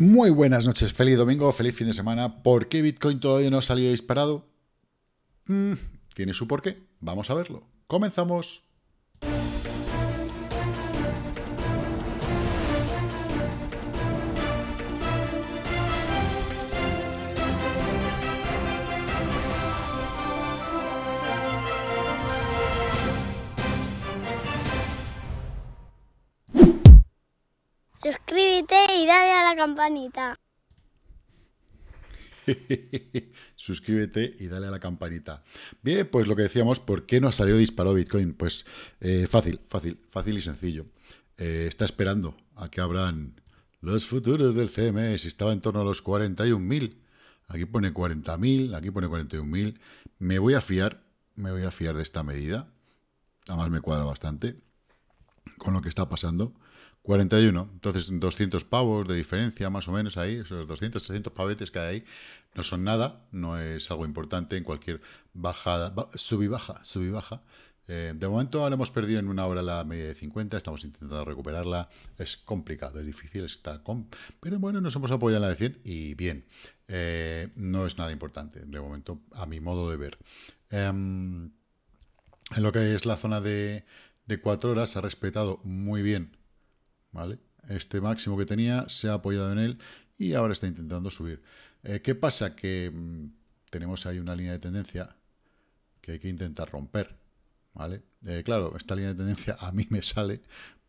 Muy buenas noches, feliz domingo, feliz fin de semana. ¿Por qué Bitcoin todavía no ha salido disparado? Mm, tiene su porqué, vamos a verlo. Comenzamos. campanita. Suscríbete y dale a la campanita. Bien, pues lo que decíamos, ¿por qué no ha salido disparado Bitcoin? Pues eh, fácil, fácil, fácil y sencillo. Eh, está esperando a que abran los futuros del CMS. estaba en torno a los 41.000, aquí pone 40.000, aquí pone 41.000. Me voy a fiar, me voy a fiar de esta medida. Además me cuadra bastante con lo que está pasando. 41. Entonces, 200 pavos de diferencia, más o menos ahí, esos 200, 300 pavetes que hay ahí, no son nada, no es algo importante en cualquier bajada, subibaja, subibaja. baja eh, de momento ahora hemos perdido en una hora la media de 50, estamos intentando recuperarla, es complicado, es difícil, está pero bueno, nos hemos apoyado en la de 100 y bien, eh, no es nada importante, de momento, a mi modo de ver. Em, en lo que es la zona de, de 4 horas se ha respetado muy bien ¿vale? Este máximo que tenía se ha apoyado en él y ahora está intentando subir. Eh, ¿Qué pasa? Que mm, tenemos ahí una línea de tendencia que hay que intentar romper, ¿vale? Eh, claro, esta línea de tendencia a mí me sale.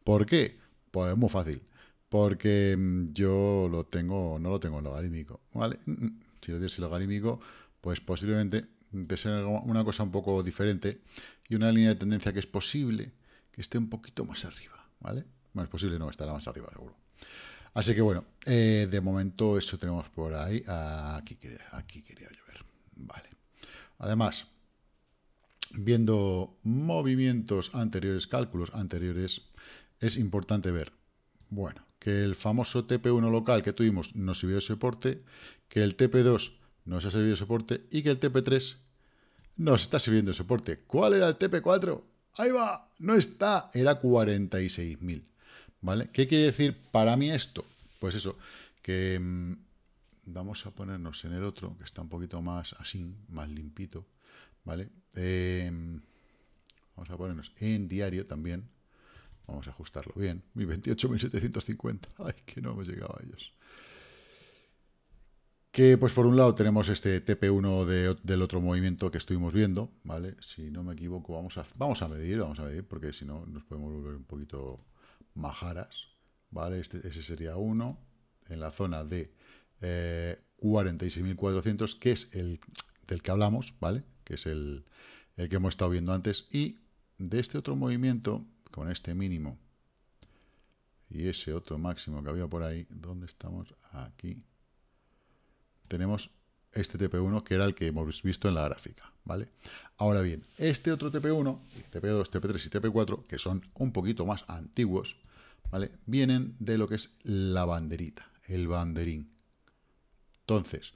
¿Por qué? Pues es muy fácil. Porque mm, yo lo tengo, no lo tengo en logarítmico, ¿vale? Mm, si lo tienes en logarítmico, pues posiblemente de ser una cosa un poco diferente y una línea de tendencia que es posible que esté un poquito más arriba, ¿vale? Bueno, es posible, no, estará más arriba, seguro. Así que bueno, eh, de momento eso tenemos por ahí. Aquí quería, aquí quería llover. Vale. Además, viendo movimientos anteriores, cálculos anteriores, es importante ver, bueno, que el famoso TP1 local que tuvimos nos sirvió de soporte, que el TP2 nos ha servido de soporte y que el TP3 nos está sirviendo de soporte. ¿Cuál era el TP4? Ahí va, no está, era 46.000. ¿Qué quiere decir para mí esto? Pues eso, que mm, vamos a ponernos en el otro, que está un poquito más así, más limpito, ¿vale? Em, vamos a ponernos en diario también, vamos a ajustarlo bien, mi 28.750, ay, que no hemos llegado a ellos. Que, pues por un lado tenemos este TP1 del otro movimiento que estuvimos viendo, ¿vale? Si no me equivoco, vamos a, vamos a medir, vamos a medir, porque si no nos podemos volver un poquito Majaras, ¿vale? Este, ese sería uno, en la zona de 46.400, eh, que es el del que hablamos, ¿vale? Que es el, el que hemos estado viendo antes, y de este otro movimiento, con este mínimo, y ese otro máximo que había por ahí, ¿dónde estamos? Aquí. Tenemos este TP1, que era el que hemos visto en la gráfica, ¿vale? Ahora bien, este otro TP1, TP2, TP3 y TP4, que son un poquito más antiguos, ¿vale? Vienen de lo que es la banderita, el banderín. Entonces,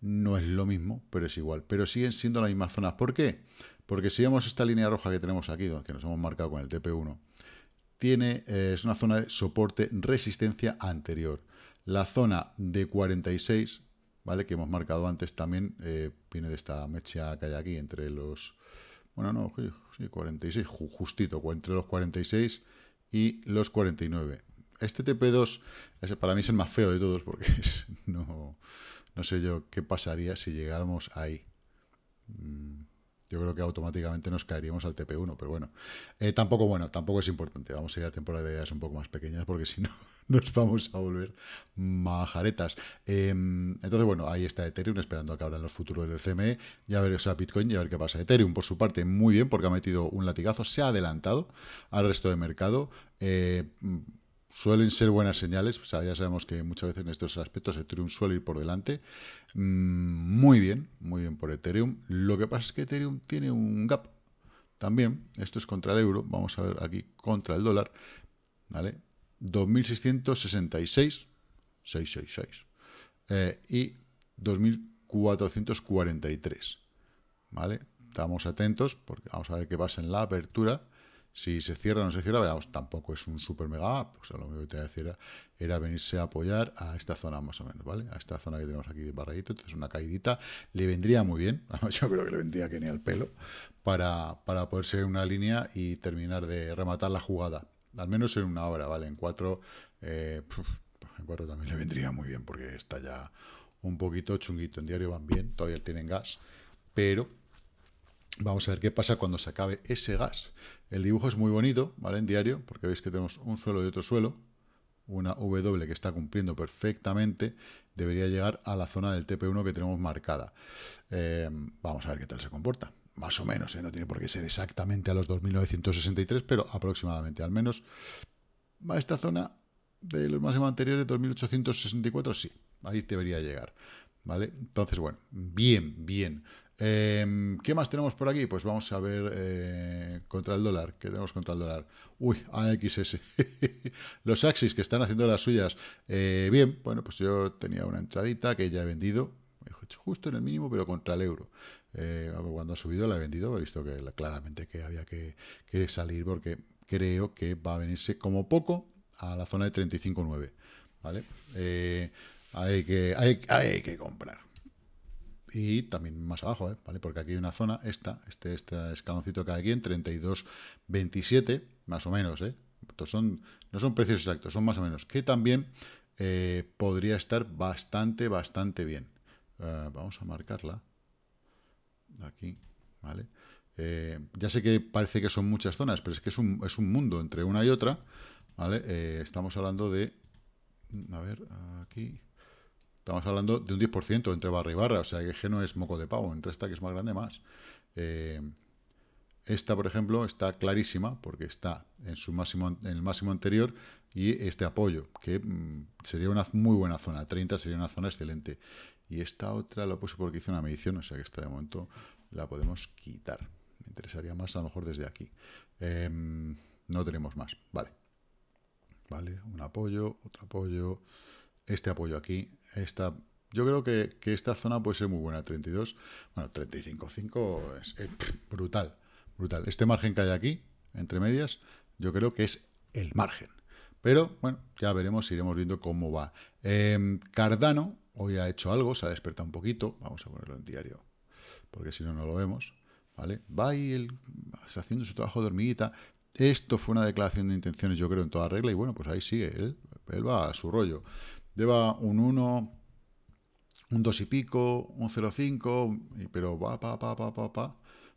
no es lo mismo, pero es igual. Pero siguen siendo las mismas zonas. ¿Por qué? Porque si vemos esta línea roja que tenemos aquí, que nos hemos marcado con el TP1, tiene, eh, es una zona de soporte resistencia anterior. La zona de 46 ¿vale? Que hemos marcado antes también, eh, viene de esta mecha que hay aquí entre los... Bueno, no, 46, justito, entre los 46 y los 49. Este TP2 para mí es el más feo de todos porque no, no sé yo qué pasaría si llegáramos ahí. Mm. Yo creo que automáticamente nos caeríamos al TP1, pero bueno. Eh, tampoco, bueno, tampoco es importante. Vamos a ir a temporadas un poco más pequeñas porque si no nos vamos a volver majaretas. Em, entonces, bueno, ahí está Ethereum esperando a que abran los futuros del CME. Ya veremos a Bitcoin Bitcoin, a ver qué pasa. Ethereum, por su parte, muy bien porque ha metido un latigazo, se ha adelantado al resto del mercado. Eh, suelen ser buenas señales. O ya sabemos que muchas veces en estos aspectos Ethereum suele ir por delante. Mm, muy bien, muy bien por Ethereum. Lo que pasa es que Ethereum tiene un gap. También, esto es contra el euro, vamos a ver aquí contra el dólar, ¿vale? 2.666, 666, y 2.443, eh, ¿vale? Estamos atentos porque vamos a ver qué pasa en la apertura. Si se cierra o no se cierra, veamos, pues, tampoco es un super mega pues o lo único que te era venirse a apoyar a esta zona más o menos, ¿vale? A esta zona que tenemos aquí de barradito, entonces una caídita le vendría muy bien, yo creo que le vendría que ni al pelo, para, para poder una línea y terminar de rematar la jugada, al menos en una hora, ¿vale? En cuatro, eh, en cuatro también le vendría muy bien porque está ya un poquito chunguito, en diario van bien, todavía tienen gas, pero Vamos a ver qué pasa cuando se acabe ese gas. El dibujo es muy bonito, ¿vale? En diario, porque veis que tenemos un suelo y otro suelo. Una W que está cumpliendo perfectamente. Debería llegar a la zona del TP1 que tenemos marcada. Eh, vamos a ver qué tal se comporta. Más o menos, ¿eh? no tiene por qué ser exactamente a los 2.963, pero aproximadamente. Al menos a esta zona de los máximos anteriores, 2.864, sí. Ahí debería llegar. ¿Vale? Entonces, bueno, bien, bien. Em, ¿Qué más tenemos por aquí? Pues vamos a ver eh, contra el dólar. ¿Qué tenemos contra el dólar? Uy, AXS. Los Axis que están haciendo las suyas. Eh, bien, bueno, pues yo tenía una entradita que ya he vendido. He hecho Justo en el mínimo, pero contra el euro. Eh, cuando ha subido la he vendido. He visto que claramente que había que, salir porque creo que va a venirse como poco a la zona de 35.9. ¿Vale? hay, que, hay, hay que comprar y también más abajo, ¿eh? ¿vale? Porque aquí hay una zona, esta, este, este escaloncito que hay aquí en 32.27, más o menos, ¿eh? son, no son precios exactos, son más o menos, que también eh, podría estar bastante, bastante bien. Eh, vamos a marcarla aquí, ¿vale? ya sé que parece que son muchas zonas, pero es que es un, mundo entre una y otra, ¿vale? estamos hablando de, a ver, aquí, Estamos hablando de un 10% entre barra y barra, o sea que no es moco de pavo, entre esta que es más grande más. Eh, esta, por ejemplo, está clarísima porque está en, su máximo, en el máximo anterior y este apoyo, que mm, sería una muy buena zona, 30 sería una zona excelente. Y esta otra la puse porque hice una medición, o sea que esta de momento la podemos quitar. Me interesaría más a lo mejor desde aquí. Em, no tenemos más, vale. Vale, un apoyo, otro apoyo, este apoyo aquí, esta... Yo creo que, esta zona puede ser muy buena, 32, bueno, 35,5 es, brutal, brutal. Este margen que hay aquí, entre medias, yo creo que es el margen. Pero bueno, ya veremos, iremos viendo cómo va. Em, Cardano hoy ha hecho algo, se ha despertado un poquito. Vamos a ponerlo en diario, porque si no, no lo vemos. ¿Vale? Va y el, haciendo su trabajo de hormiguita. Esto fue una declaración de intenciones, yo creo, en toda regla. Y bueno, pues ahí sigue, él va a su rollo lleva un 1, un 2 y pico, un 0,5, pero va, pa, pa, pa, pa, pa,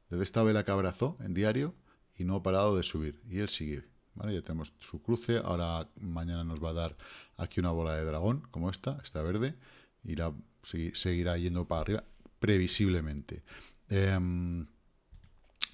desde esta vela que abrazó en diario y no ha parado de subir. Y él sigue, Ya tenemos su cruce, ahora mañana nos va a dar aquí una bola de dragón, como esta, esta verde, irá, seguirá yendo para arriba, previsiblemente. Em,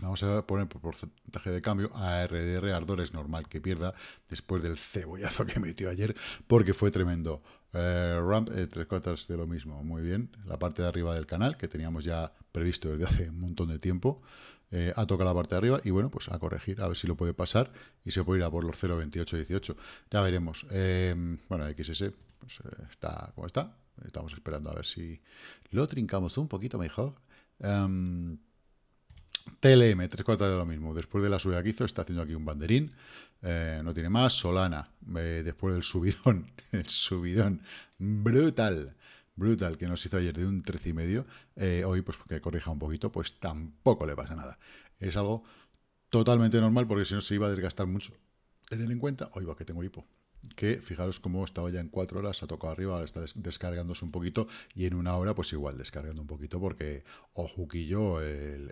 Vamos a poner por porcentaje de cambio a RDR Ardor es normal que pierda después del cebollazo que metió ayer porque fue tremendo. Eh, ramp, eh, tres cuartas de lo mismo, muy bien. La parte de arriba del canal que teníamos ya previsto desde hace un montón de tiempo. A eh, ha tocado la parte de arriba y bueno, pues a corregir, a ver si lo puede pasar y se puede ir a por los 0.2818. Ya veremos. Em, bueno, XS pues, está como está. Estamos esperando a ver si lo trincamos un poquito mejor. Em, TLM, tres cuartas de lo mismo. Después de la subida que hizo, está haciendo aquí un banderín. Eh, no tiene más. Solana, eh, después del subidón, el subidón brutal, brutal que nos hizo ayer de un y medio eh, hoy, pues que corrija un poquito, pues tampoco le pasa nada. Es algo totalmente normal porque si no se iba a desgastar mucho. Tener en cuenta, hoy va que tengo hipo que fijaros cómo estaba ya en cuatro horas, ha tocado arriba, ahora está descargándose un poquito y en una hora pues igual descargando un poquito porque ojo el,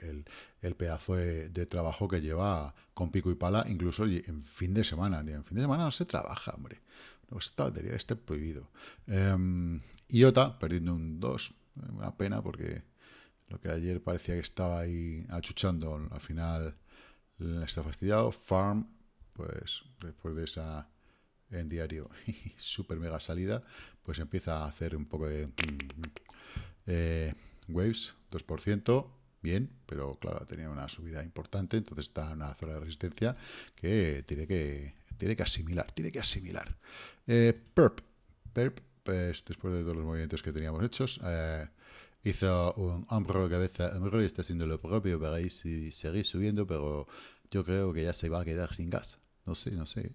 el, el pedazo de, trabajo que lleva con pico y pala, incluso en fin de semana. En fin de semana no se trabaja, hombre. No, esta batería está prohibido. Em, IOTA perdiendo un 2, una pena porque lo que ayer parecía que estaba ahí achuchando, al final está fastidiado. Farm, pues después de esa en diario, super mega salida, pues empieza a hacer un poco de... Eh, waves, 2%, bien, pero claro, tenía una subida importante, entonces está en una zona de resistencia que tiene que, tiene que asimilar, tiene que asimilar. Eh, perp, pues después de todos los movimientos que teníamos hechos, eh, hizo un hombro, cabeza, hombro está haciendo lo propio para ir, seguir subiendo, pero yo creo que ya se va a quedar sin gas. No sé, no sé.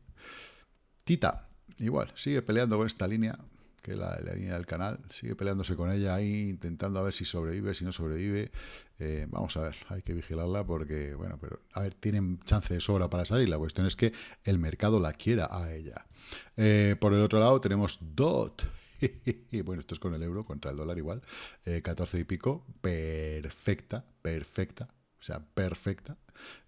Tita, igual, sigue peleando con esta línea, que es la, línea del canal, sigue peleándose con ella ahí, intentando a ver si sobrevive, si no sobrevive. Eh, vamos a ver, hay que vigilarla porque, bueno, pero a ver, tienen chance de sobra para salir. La cuestión es que el mercado la quiera a ella. Eh, por el otro lado tenemos DOT. bueno, esto es con el euro, contra el dólar igual. 14 eh, y pico, perfecta, perfecta, o sea, perfecta.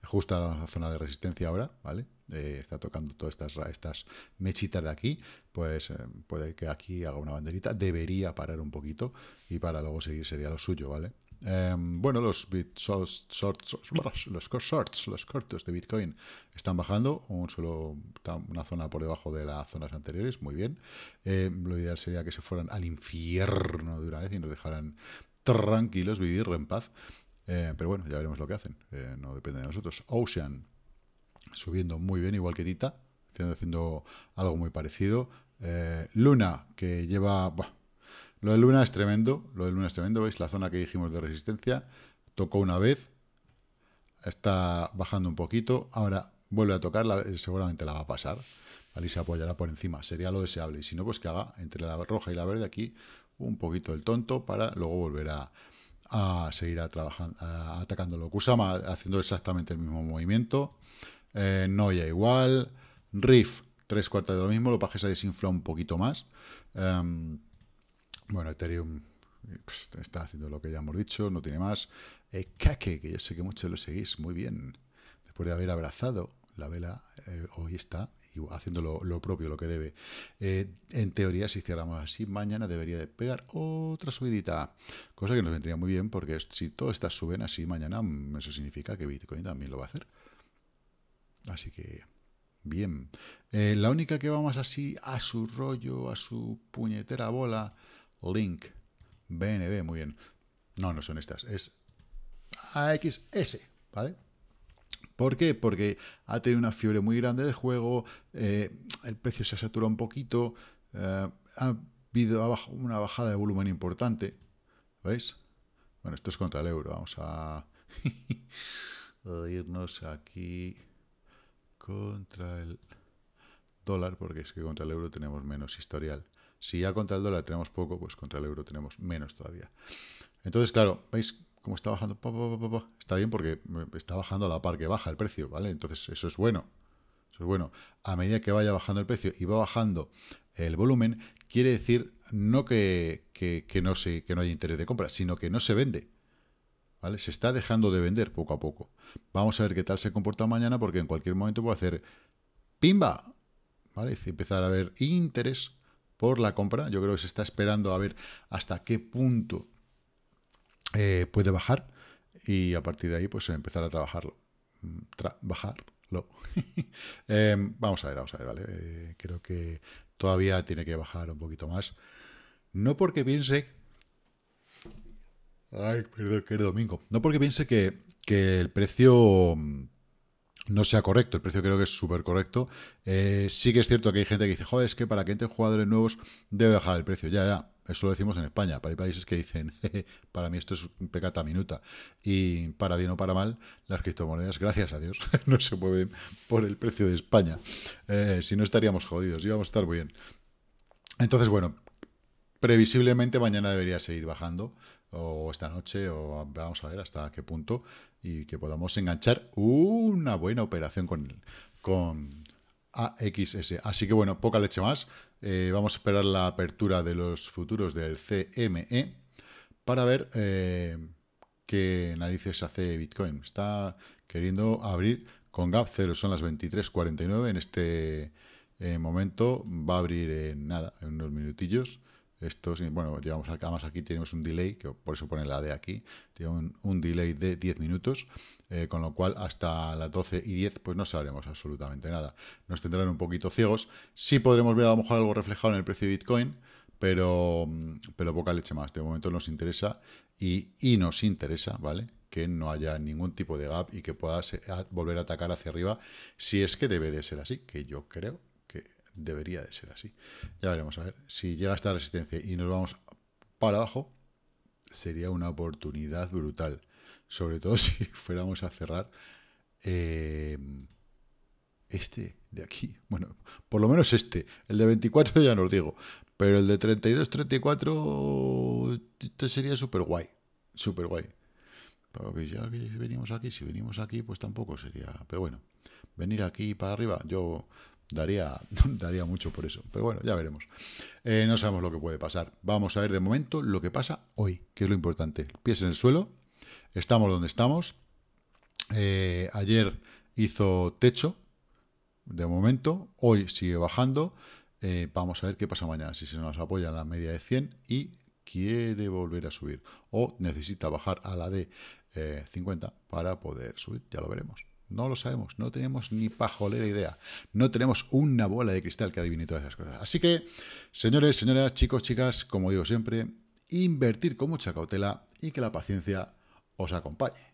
Justo a la zona de resistencia ahora, ¿vale? Eh, está tocando todas estas, estas mechitas de aquí, pues eh, puede que aquí haga una banderita, debería parar un poquito y para luego seguir sería lo suyo, ¿vale? Em, bueno, los shorts, los shorts, los cortos de Bitcoin están bajando, un solo, una zona por debajo de las zonas anteriores, muy bien. Em, lo ideal sería que se fueran al infierno de una vez y nos dejaran tranquilos, vivir en paz. Eh, pero bueno, ya veremos lo que hacen. no depende de nosotros. Ocean subiendo muy bien, igual que Tita, haciendo, algo muy parecido. Eh, Luna, que lleva... lo de Luna es tremendo, lo de Luna es tremendo, veis la zona que dijimos de resistencia, tocó una vez, está bajando un poquito, ahora vuelve a tocar, eh, seguramente la va a pasar, y se apoyará por encima, sería lo deseable, y si no, pues que haga entre la roja y la verde aquí un poquito el tonto para luego volver a, seguir a trabajando, a, atacándolo. Kusama haciendo exactamente el mismo movimiento, eh, no ya igual, Riff tres cuartas de lo mismo, lo paje se desinfla un poquito más. Em, bueno, Ethereum eh, está haciendo lo que ya hemos dicho, no tiene más. Eh, Kake, que yo sé que muchos lo seguís muy bien, después de haber abrazado la vela, hoy está haciendo lo, propio, lo que debe. en teoría, si cerramos así, mañana debería de pegar otra subidita, cosa que nos vendría muy bien porque si todas estas suben así mañana, mm, eso significa que Bitcoin también lo va a hacer. Así que, bien. Eh, la única que vamos así a su rollo, a su puñetera bola, Link, BNB, muy bien. No, no son estas, es AXS, ¿vale? ¿Por qué? Porque ha tenido una fiebre muy grande de juego, eh, el precio se ha saturado un poquito, eh, ha habido una bajada de volumen importante, ¿veis? Bueno, esto es contra el euro, vamos a irnos aquí contra el dólar, porque es que contra el euro tenemos menos historial. Si ya contra el dólar tenemos poco, pues contra el euro tenemos menos todavía. Entonces, claro, ¿veis cómo está bajando? está bien porque está bajando a la par que baja el precio, ¿vale? Entonces, eso es bueno. Eso es bueno. A medida que vaya bajando el precio y va bajando el volumen, quiere decir no que, que, no, sé que no haya interés de compra, sino que no se vende. Se está dejando de vender poco a poco. Vamos a ver qué tal se comporta mañana porque en cualquier momento puede hacer ¡pimba! ¿Vale? empezar a haber interés por la compra. Yo creo que se está esperando a ver hasta qué punto eh, puede bajar y a partir de ahí pues empezar a trabajarlo. Mm, eh, vamos a ver, vamos a ver, ¿vale? Eh, creo que todavía tiene que bajar un poquito más. No porque piense Ay, perdón, que era domingo. No porque piense que, el precio mm, no sea correcto, el precio creo que es súper correcto. Eh, sí que es cierto que hay gente que dice, joder, es que para que entren jugadores nuevos debe bajar el precio. Ya, ya, eso lo decimos en España. hay países que dicen, para mí esto es un pecata minuta. Y para bien o para mal, las criptomonedas, gracias a Dios, no se mueven por el precio de España. Eh, si no estaríamos jodidos, íbamos a estar bien. Entonces, bueno, previsiblemente mañana debería seguir bajando o esta noche, o vamos a ver hasta qué punto, y que podamos enganchar una buena operación con, con AXS. Así que bueno, poca leche más. Eh, vamos a esperar la apertura de los futuros del CME para ver eh, qué narices hace Bitcoin. Está queriendo abrir con gap 0, son las 23.49 en este eh, momento. Va a abrir en nada, en unos minutillos. Esto, bueno, llevamos acá, además aquí tenemos un delay, que por eso pone la de aquí, tiene un, delay de 10 minutos, eh, con lo cual hasta las 12 y 10 pues no sabremos absolutamente nada. Nos tendrán un poquito ciegos, sí podremos ver a lo mejor algo reflejado en el precio de Bitcoin, pero, mm, pero poca leche más. De momento nos interesa y, y nos interesa, ¿vale? que no haya ningún tipo de gap y que pueda volver a atacar hacia arriba, si es que debe de ser así, que yo creo debería de ser así. Ya veremos, a ver, si llega esta resistencia y nos vamos para abajo, sería una oportunidad brutal. Sobre todo si fuéramos a cerrar eh, este de aquí. Bueno, por lo menos este. El de 24 ya no lo digo. Pero el de 32, 34, este sería súper guay. Súper guay. Porque ya que venimos aquí, si venimos aquí, pues tampoco sería... Pero bueno, venir aquí para arriba, yo Daría, daría mucho por eso. Pero bueno, ya veremos. Eh, no sabemos lo que puede pasar. Vamos a ver de momento lo que pasa hoy, que es lo importante. Pies en el suelo. Estamos donde estamos. Eh, ayer hizo techo. De momento. Hoy sigue bajando. Eh, vamos a ver qué pasa mañana. Si se nos apoya la media de 100 y quiere volver a subir. O necesita bajar a la de 50 para poder subir. Ya lo veremos. No lo sabemos, no tenemos ni pajolera idea. No tenemos una bola de cristal que adivine todas esas cosas. Así que, señores, señoras, chicos, chicas, como digo siempre, invertir con mucha cautela y que la paciencia os acompañe.